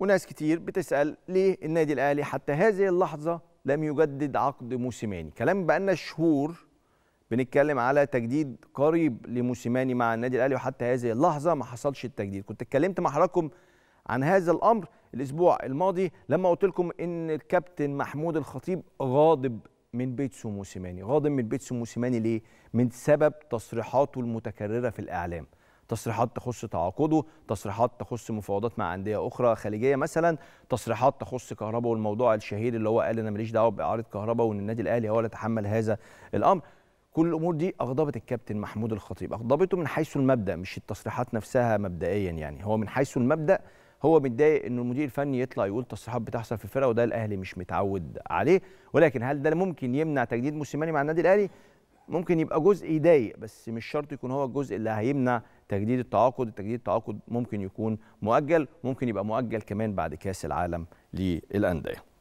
وناس كتير بتسال ليه النادي الاهلي حتى هذه اللحظه لم يجدد عقد موسيماني كلام بقالنا شهور بنتكلم على تجديد قريب لموسيماني مع النادي الاهلي وحتى هذه اللحظه ما حصلش التجديد كنت اتكلمت مع حضراتكم عن هذا الامر الاسبوع الماضي لما قلت لكم ان الكابتن محمود الخطيب غاضب من بيتسو موسيماني غاضب من بيتسو موسيماني ليه من سبب تصريحاته المتكرره في الاعلام تصريحات تخص تعاقده تصريحات تخص مفاوضات مع انديه اخرى خليجيه مثلا تصريحات تخص كهربا والموضوع الشهير اللي هو قال انا ماليش دعوه باعاره كهربا وان النادي الاهلي هو اللي يتحمل هذا الامر كل الامور دي اغضبت الكابتن محمود الخطيب اغضبته من حيث المبدا مش التصريحات نفسها مبدئيا يعني هو من حيث المبدا هو متضايق ان المدير الفني يطلع يقول تصريحات بتحصل في الفرقه وده الاهلي مش متعود عليه ولكن هل ده ممكن يمنع تجديد موسيماني مع النادي الاهلي ممكن يبقى جزء يضايق بس مش شرط يكون هو الجزء اللي هيمنع تجديد التعاقد تجديد التعاقد ممكن يكون مؤجل ممكن يبقى مؤجل كمان بعد كاس العالم للانديه